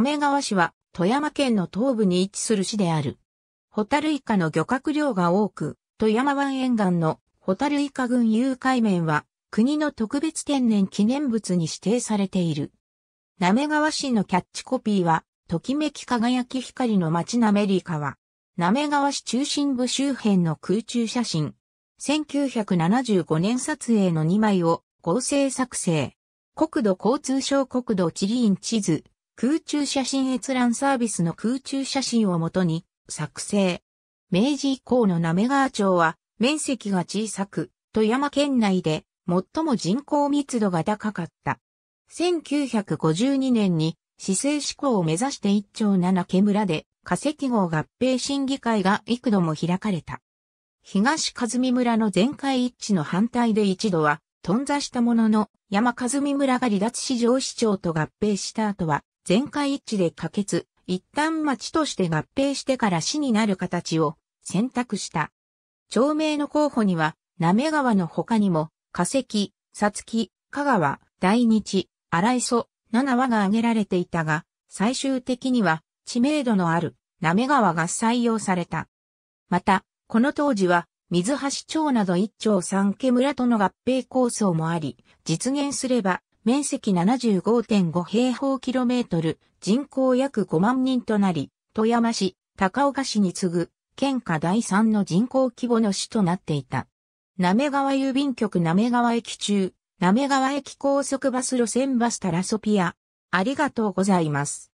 め川市は富山県の東部に位置する市である。ホタルイカの漁獲量が多く、富山湾沿岸のホタルイカ群有海面は国の特別天然記念物に指定されている。め川市のキャッチコピーは、ときめき輝き光の街なめりかは、め川市中心部周辺の空中写真。1975年撮影の2枚を合成作成。国土交通省国土地理院地図。空中写真閲覧サービスの空中写真をもとに作成。明治以降の滑川町は面積が小さく、富山県内で最も人口密度が高かった。1952年に市政志向を目指して一丁七毛村で化石号合併審議会が幾度も開かれた。東和美村の全会一致の反対で一度は頓挫したものの山和美村が離脱市上市長と合併した後は全会一致で可決、一旦町として合併してから市になる形を選択した。町名の候補には、滑川の他にも、化石、さつき、香川、大日、荒磯、七和が挙げられていたが、最終的には知名度のある滑川が採用された。また、この当時は水橋町など一町三家村との合併構想もあり、実現すれば面積75.5平方キロメートル、人口約5万人となり、富山市、高岡市に次ぐ、県下第3の人口規模の市となっていた。滑川郵便局滑川駅中、滑川駅高速バス路線バスタラソピア。ありがとうございます。